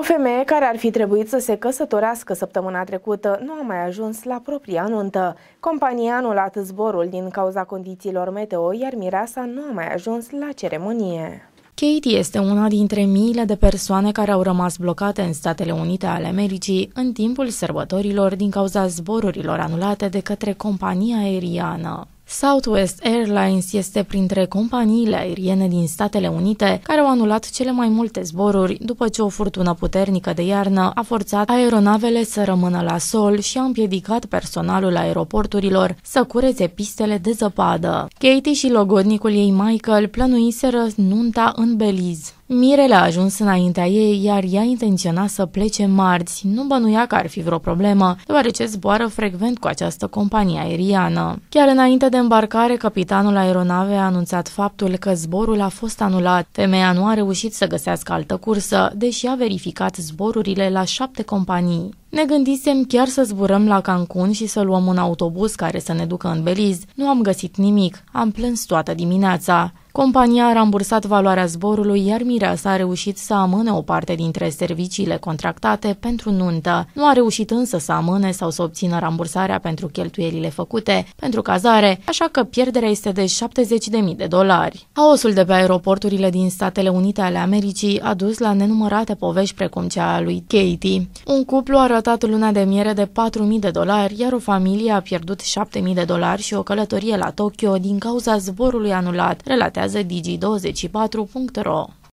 O femeie care ar fi trebuit să se căsătorească săptămâna trecută nu a mai ajuns la propria nuntă. Compania a anulat zborul din cauza condițiilor meteo, iar mireasa nu a mai ajuns la ceremonie. Katie este una dintre miile de persoane care au rămas blocate în Statele Unite ale Americii în timpul sărbătorilor din cauza zborurilor anulate de către compania aeriană. Southwest Airlines este printre companiile aeriene din Statele Unite care au anulat cele mai multe zboruri după ce o furtună puternică de iarnă a forțat aeronavele să rămână la sol și a împiedicat personalul aeroporturilor să cureze pistele de zăpadă. Katie și logodnicul ei Michael plănuiseră nunta în Belize. Mirele a ajuns înaintea ei, iar ea intenționa să plece marți. Nu bănuia că ar fi vreo problemă, deoarece zboară frecvent cu această companie aeriană. Chiar înainte de îmbarcare, capitanul aeronavei a anunțat faptul că zborul a fost anulat. Femeia nu a reușit să găsească altă cursă, deși a verificat zborurile la șapte companii. Ne gândisem chiar să zburăm la Cancun și să luăm un autobuz care să ne ducă în Belize. Nu am găsit nimic. Am plâns toată dimineața. Compania a rambursat valoarea zborului, iar mirea s a reușit să amâne o parte dintre serviciile contractate pentru nuntă. Nu a reușit însă să amâne sau să obțină rambursarea pentru cheltuielile făcute pentru cazare, așa că pierderea este de 70.000 de dolari. Haosul de pe aeroporturile din Statele Unite ale Americii a dus la nenumărate povești precum cea a lui Katie. Un cuplu a ratat luna de miere de 4.000 de dolari, iar o familie a pierdut 7.000 de dolari și o călătorie la Tokyo din cauza zborului anulat, relativ contează digi24.ro